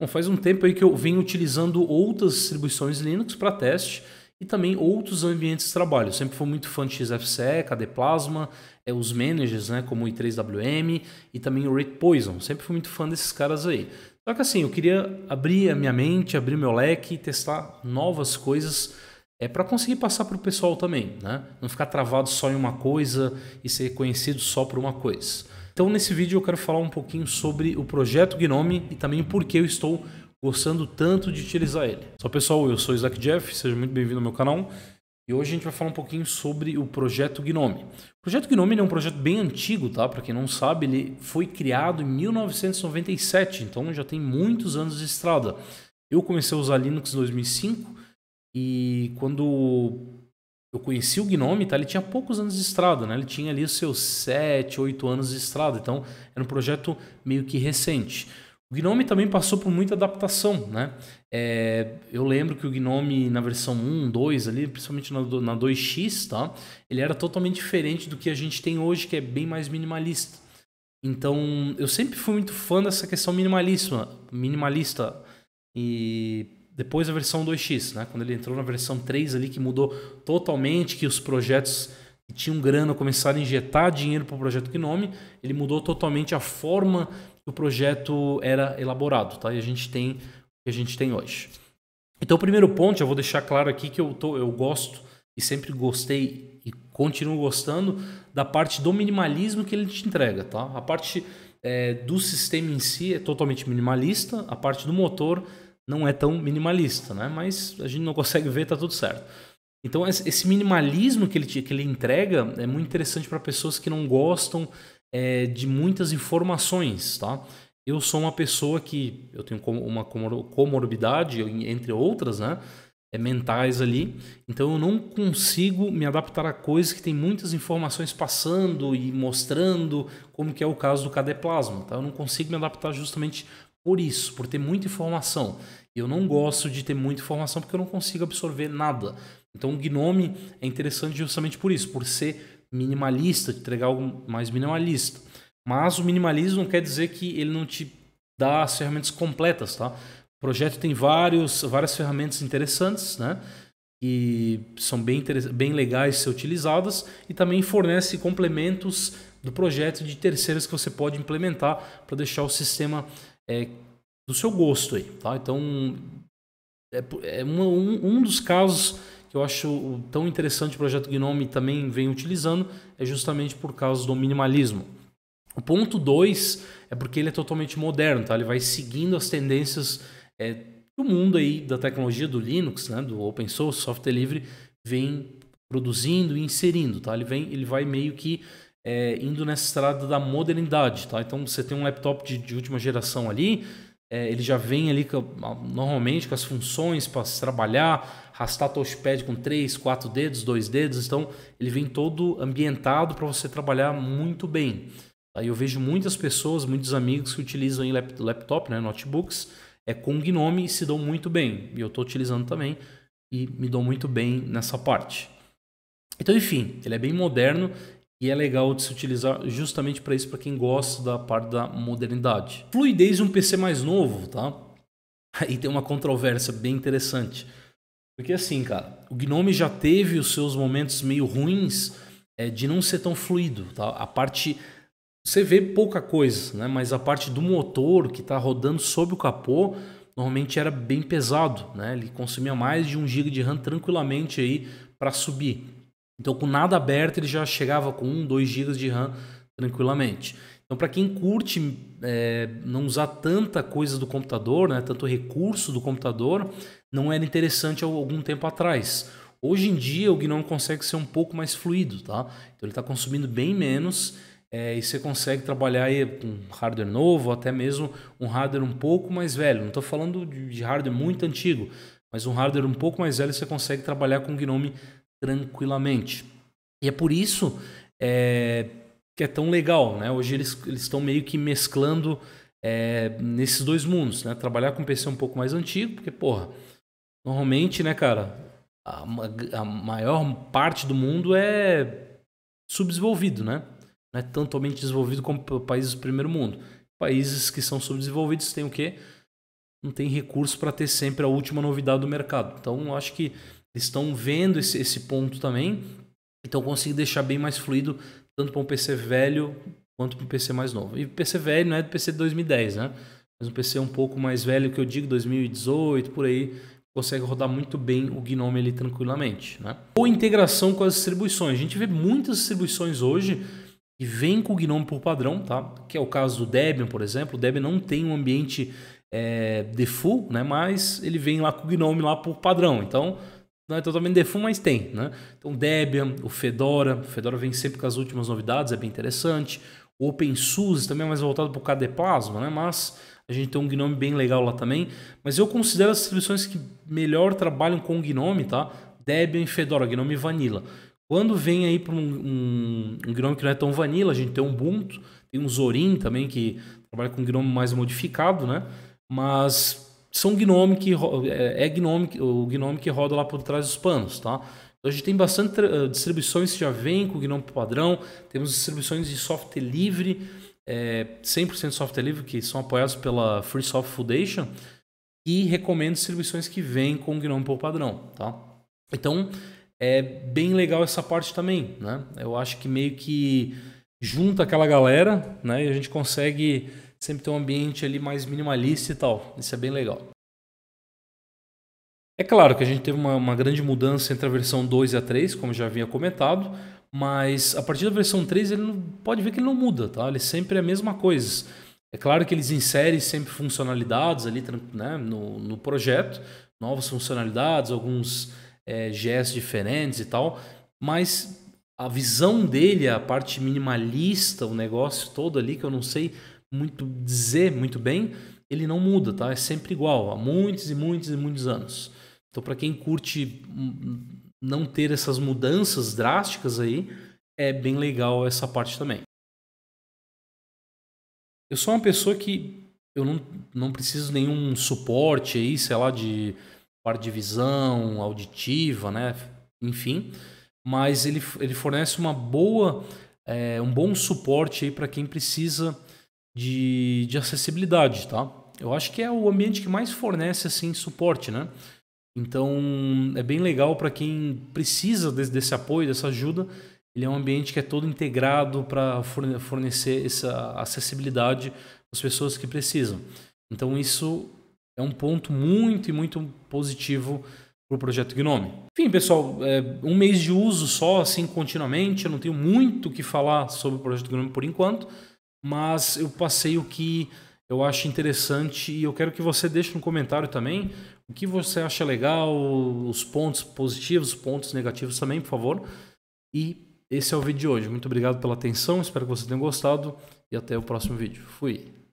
Bom, faz um tempo aí que eu venho utilizando outras distribuições Linux para teste e também outros ambientes de trabalho. Eu sempre fui muito fã de XFCE, KD Plasma, é, os managers, né, como o i3WM e também o Rate Poison. Sempre fui muito fã desses caras aí. Só que assim, eu queria abrir a minha mente, abrir meu leque e testar novas coisas é para conseguir passar para o pessoal também, né? Não ficar travado só em uma coisa e ser conhecido só por uma coisa. Então, nesse vídeo eu quero falar um pouquinho sobre o projeto Gnome e também por que eu estou gostando tanto de utilizar ele. Só pessoal, eu sou Isaac Jeff, seja muito bem-vindo ao meu canal. E hoje a gente vai falar um pouquinho sobre o projeto Gnome. O projeto Gnome é um projeto bem antigo, tá? Para quem não sabe, ele foi criado em 1997, então já tem muitos anos de estrada. Eu comecei a usar Linux em 2005 e quando eu conheci o Gnome, tá? Ele tinha poucos anos de estrada, né? Ele tinha ali os seus 7, 8 anos de estrada, então era um projeto meio que recente. O Gnome também passou por muita adaptação, né? É, eu lembro que o Gnome na versão 1, 2 ali, principalmente na, na 2x, tá? Ele era totalmente diferente do que a gente tem hoje, que é bem mais minimalista. Então, eu sempre fui muito fã dessa questão minimalista, minimalista e depois a versão 2x, né? Quando ele entrou na versão 3 ali que mudou totalmente, que os projetos que tinham grana começaram a injetar dinheiro para o projeto Gnome, ele mudou totalmente a forma que o projeto era elaborado, tá? E a gente tem o que a gente tem hoje. Então o primeiro ponto, eu vou deixar claro aqui que eu, tô, eu gosto e sempre gostei e continuo gostando da parte do minimalismo que ele te entrega, tá? A parte é, do sistema em si é totalmente minimalista, a parte do motor não é tão minimalista, né? Mas a gente não consegue ver, tá tudo certo. Então esse minimalismo que ele, que ele entrega é muito interessante para pessoas que não gostam é, de muitas informações, tá? Eu sou uma pessoa que eu tenho uma comorbidade entre outras, né? É, mentais ali, então eu não consigo me adaptar a coisas que tem muitas informações passando e mostrando, como que é o caso do cadeplasma, tá? Eu não consigo me adaptar justamente por isso, por ter muita informação. Eu não gosto de ter muita informação porque eu não consigo absorver nada. Então o Gnome é interessante justamente por isso, por ser minimalista, te entregar algo mais minimalista. Mas o minimalismo não quer dizer que ele não te dá as ferramentas completas, tá? O projeto tem vários, várias ferramentas interessantes, né? Que são bem, bem legais ser utilizadas e também fornece complementos do projeto de terceiros que você pode implementar para deixar o sistema é, do seu gosto aí, tá? Então, é, é uma, um, um dos casos que eu acho tão interessante o projeto Gnome também vem utilizando é justamente por causa do minimalismo. O ponto 2 é porque ele é totalmente moderno, tá? Ele vai seguindo as tendências é, do mundo aí da tecnologia do Linux, né? Do open source, software livre, vem produzindo e inserindo, tá? Ele vem, ele vai meio que é, indo nessa estrada da modernidade, tá? Então você tem um laptop de, de última geração ali, é, ele já vem ali normalmente com as funções para se trabalhar, arrastar touchpad com três, quatro dedos, dois dedos, então ele vem todo ambientado para você trabalhar muito bem. Aí eu vejo muitas pessoas, muitos amigos que utilizam laptop, né, notebooks, é com Gnome e se dão muito bem. E eu estou utilizando também e me dou muito bem nessa parte. Então, enfim, ele é bem moderno e é legal de se utilizar justamente para isso, para quem gosta da parte da modernidade. Fluidez de um PC mais novo, tá? Aí tem uma controvérsia bem interessante. Porque assim, cara, o Gnome já teve os seus momentos meio ruins é, de não ser tão fluido, tá? A parte. Você vê pouca coisa, né? Mas a parte do motor que está rodando sob o capô normalmente era bem pesado, né? Ele consumia mais de 1 GB de RAM tranquilamente aí para subir. Então, com nada aberto, ele já chegava com 1, 2 GB de RAM tranquilamente. Então, para quem curte é, não usar tanta coisa do computador, né, tanto recurso do computador, não era interessante há algum tempo atrás. Hoje em dia, o GNOME consegue ser um pouco mais fluido, tá? Então, ele está consumindo bem menos é, e você consegue trabalhar aí com hardware novo, até mesmo um hardware um pouco mais velho. Não estou falando de hardware muito antigo, mas um hardware um pouco mais velho você consegue trabalhar com o GNOME tranquilamente. E é por isso é, que é tão legal, né? Hoje eles estão meio que mesclando é, nesses dois mundos, né? Trabalhar com PC um pouco mais antigo, porque, porra, normalmente, né, cara, a, a maior parte do mundo é subdesenvolvido, né? Não é totalmente desenvolvido como países do primeiro mundo. Países que são subdesenvolvidos têm o quê? Não tem recurso para ter sempre a última novidade do mercado. Então, acho que eles estão vendo esse, esse ponto também. Então eu consigo deixar bem mais fluido, tanto para um PC velho quanto para um PC mais novo. E PC velho não é do PC de 2010, né? Mas um PC um pouco mais velho, que eu digo 2018, por aí, consegue rodar muito bem o Gnome ali tranquilamente. Né? Ou integração com as distribuições. A gente vê muitas distribuições hoje que vêm com o Gnome por padrão, tá? que é o caso do Debian, por exemplo. O Debian não tem um ambiente é, default, né? mas ele vem lá com o Gnome lá por padrão. Então, não né? então, é totalmente Defu, mas tem, né? Então, Debian, o Fedora, o Fedora vem sempre com as últimas novidades, é bem interessante. O OpenSUSE também é mais voltado para o KD Plasma, né? Mas a gente tem um Gnome bem legal lá também. Mas eu considero as distribuições que melhor trabalham com o Gnome, tá? Debian, Fedora, Gnome e Vanilla. Quando vem aí para um, um, um, Gnome que não é tão Vanilla, a gente tem um Ubuntu, tem um Zorin também que trabalha com Gnome mais modificado, né? Mas são Gnome que é, é Gnome, o Gnome que roda lá por trás dos panos, tá? Então a gente tem bastante eh, distribuições que já vêm com o Gnome padrão, temos distribuições de software livre, é, 100% software livre que são apoiados pela Free Software Foundation e recomendo distribuições que vêm com o Gnome por padrão, tá? Então é bem legal essa parte também, né? Eu acho que meio que junta aquela galera, né? E a gente consegue sempre tem um ambiente ali mais minimalista e tal. Isso é bem legal. É claro que a gente teve uma, uma grande mudança entre a versão 2 e a 3, como já havia comentado, mas a partir da versão 3 ele não, pode ver que ele não muda, tá? Ele sempre é a mesma coisa. É claro que eles inserem sempre funcionalidades ali né, no, no projeto, novas funcionalidades, alguns é, gestos diferentes e tal, mas a visão dele, a parte minimalista, o negócio todo ali, que eu não sei muito dizer muito bem, ele não muda, tá? É sempre igual, há muitos e muitos e muitos anos. Então, para quem curte hum, não ter essas mudanças drásticas aí, é bem legal essa parte também. Eu sou uma pessoa que eu não, não preciso nenhum suporte aí, sei lá, de parte de visão, auditiva, né? Enfim mas ele, ele fornece uma boa, é, um bom suporte para quem precisa de, de acessibilidade, tá? Eu acho que é o ambiente que mais fornece assim suporte, né? Então é bem legal para quem precisa desse, desse, apoio, dessa ajuda. Ele é um ambiente que é todo integrado para fornecer essa acessibilidade às pessoas que precisam. Então isso é um ponto muito e muito positivo para o projeto Gnome. Enfim, pessoal, é, um mês de uso só, assim, continuamente. Eu não tenho muito o que falar sobre o projeto Gnome por enquanto, mas eu passei o que eu acho interessante e eu quero que você deixe no comentário também o que você acha legal, os pontos positivos, os pontos negativos também, por favor. E esse é o vídeo de hoje. Muito obrigado pela atenção, espero que você tenha gostado e até o próximo vídeo. Fui!